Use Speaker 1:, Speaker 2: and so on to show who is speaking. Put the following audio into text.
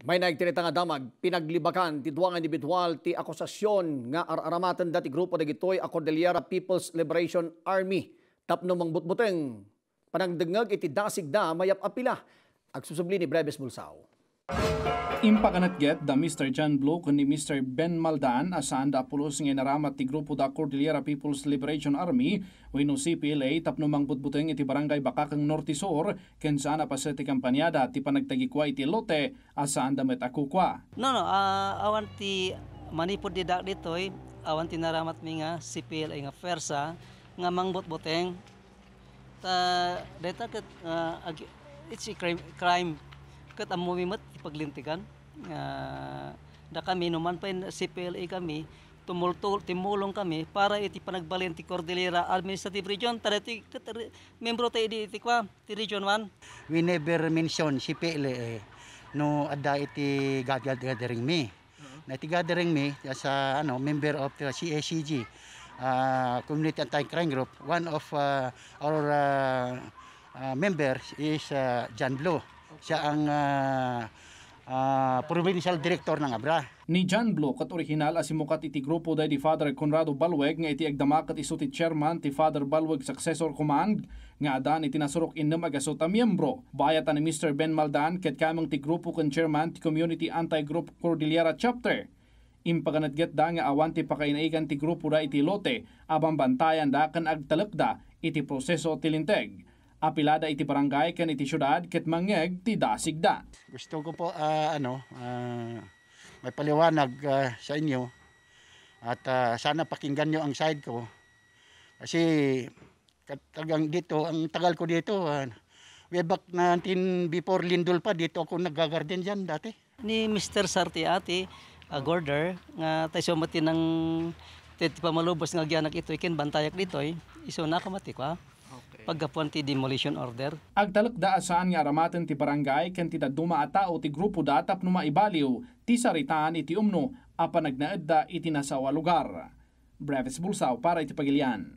Speaker 1: May naigtinita nga damag, pinaglibakan, ti duwang individual, ti akusasyon nga araramatan dati grupo na gitoy, a Cordillera People's Liberation Army. Tapno mang butbuteng, panangdengag iti dasig da mayap apila. Agsusubli ni Brebes Bulsao. Impa cannot get the Mr. John kun ni Mr. Ben Maldan asan da pulos nga naramat ti grupo da Cordillera People's Liberation Army wino CPLA tapno mangbutbuteng iti barangay Bakakang Norte Sur ken sana pa sa ti kampanyada ti panagtagikwa iti lote asan da met akukwa.
Speaker 2: No no uh, awan ti manipod di dak ditoy awan ti naramat mi nga CPLA nga fersa nga mangbutbuteng ta data ket uh, it's a crime, crime kat amo mat ipaglintigan uh, da kami numan pa CPLA kami tumultul timulong kami para iti panagbalin ti Cordillera Administrative Region tara ti membro tayo di iti kwa ti Region 1
Speaker 3: we never mention CPLA eh, no adda iti gathering me mm-hmm. na iti gathering me as a ano, member of the CACG uh, ah, Community Anti-Crime Group one of uh, our uh, ah,
Speaker 1: uh, members is uh, John Blow siya ang uh, uh, provincial director ng Abra. Ni John Block kat orihinal asimukat iti grupo day di Father Conrado Balweg nga iti agdamak at iso ti chairman ti Father Balweg Successor Command nga adan iti nasurok innem agaso ta miyembro. Bayat ni Mr. Ben Maldan ket kamang ti grupo ken chairman ti Community Anti-Group Cordillera Chapter. Impaganatget da nga awan ti pakainaigan ti grupo da iti lote abang bantayan da kan agtalakda iti proseso tilinteg apilada iti barangay ken iti syudad ket mangeg ti dasigda.
Speaker 3: Gusto ko po uh, ano uh, may paliwanag uh, sa inyo at uh, sana pakinggan niyo ang side ko kasi katagang dito ang tagal ko dito uh, way back 19 before Lindol pa dito ako nagagarden diyan dati
Speaker 2: ni Mr. Sartiati uh, Gorder nga uh, tayo sumati ng titi pamalubos nga gianak ito ikin bantayak dito iso na kamati ko paggapuan ti demolition order.
Speaker 1: Agtalak da asaan nga ramatan ti barangay ken ti daduma ata o ti grupo da atap no maibaliw ti saritaan iti umno apa nagnaedda iti nasawa lugar. Brevis Bulsaw para iti pagilian.